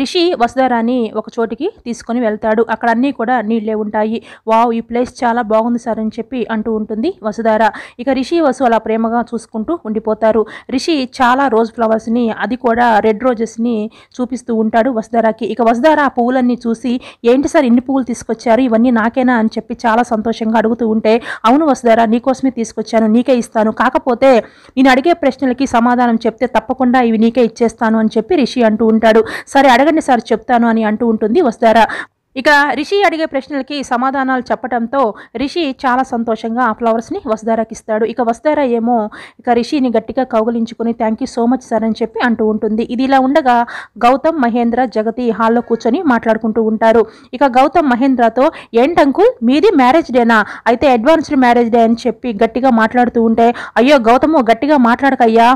రిషి వసుధారాన్ని ఒక చోటికి తీసుకొని వెళ్తాడు అక్కడ అన్నీ కూడా నీళ్లే ఉంటాయి వావ్ ఈ ప్లేస్ చాలా బాగుంది సార్ అని చెప్పి అంటూ ఉంటుంది వసుధార ఇక రిషి వసు అలా ప్రేమగా చూసుకుంటూ ఉండిపోతారు రిషి చాలా రోజ్ ఫ్లవర్స్ని అది కూడా రెడ్ రోజెస్ని చూపిస్తూ ఉంటాడు వసుధారాకి ఇక వసుధార ఆ పువ్వులన్నీ చూసి ఏంటి సార్ ఇన్ని పువ్వులు తీసుకొచ్చారు ఇవన్నీ నాకేనా అని చెప్పి చాలా సంతోషంగా అడుగుతూ ఉంటే అవును వసుధార నీకోసమే తీసుకొచ్చాను నీకే ఇస్తాను కాకపోతే నేను అడిగే ప్రశ్నలకి సమాధానం చెప్తే తప్పకుండా ఇవి నీకే ఇచ్చేస్తాను అని చెప్పి రిషి అంటూ ఉంటాడు సరే అడగండి సార్ చెప్తాను అని అంటూ ఉంటుంది వస్తారా ఇక రిషి అడిగే ప్రశ్నలకి సమాధానాలు చెప్పడంతో రిషి చాలా సంతోషంగా ఆ ఫ్లవర్స్ని వసుధారాకి ఇస్తాడు ఇక వసుధారా ఏమో ఇక రిషిని గట్టిగా కౌగులించుకుని thank you so much sir అని చెప్పి అంటూ ఉంటుంది ఇది ఇలా ఉండగా గౌతమ్ మహేంద్ర జగతి హాల్లో కూర్చొని మాట్లాడుకుంటూ ఉంటారు ఇక గౌతమ్ మహేంద్రతో ఏంటి అంకుల్ మీది మ్యారేజ్ డేనా అయితే అడ్వాన్స్డ్ మ్యారేజ్ డే అని చెప్పి గట్టిగా మాట్లాడుతూ ఉంటే అయ్యో గౌతము గట్టిగా మాట్లాడకయ్యా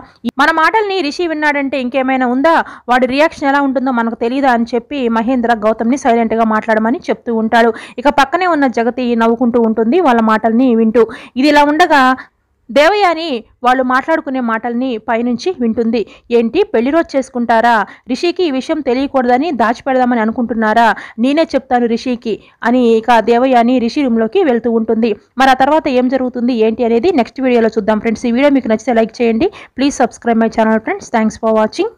మన మాటల్ని రిషి విన్నాడంటే ఇంకేమైనా ఉందా వాడి రియాక్షన్ ఎలా ఉంటుందో మనకు తెలియదా అని చెప్పి మహేంద్ర గౌతమ్ని సైలెంట్గా మాట్లాడు మాట్లాడమని చెప్తూ ఉంటాడు ఇక పక్కనే ఉన్న జగతి నవ్వుకుంటూ ఉంటుంది వాళ్ళ మాటల్ని వింటూ ఇది ఇలా ఉండగా దేవయాని వాళ్ళు మాట్లాడుకునే మాటల్ని పైనుంచి వింటుంది ఏంటి పెళ్లి రోజు చేసుకుంటారా రిషికి ఈ విషయం తెలియకూడదని దాచిపెడదామని అనుకుంటున్నారా నేనే చెప్తాను రిషికి అని ఇక దేవయాని రిషి రూమ్లోకి వెళ్తూ ఉంటుంది మరి ఆ తర్వాత ఏం జరుగుతుంది ఏంటి అనేది నెక్స్ట్ వీడియోలో చూద్దాం ఫ్రెండ్స్ ఈ వీడియో మీకు నచ్చితే లైక్ చేయండి please subscribe my channel friends thanks for watching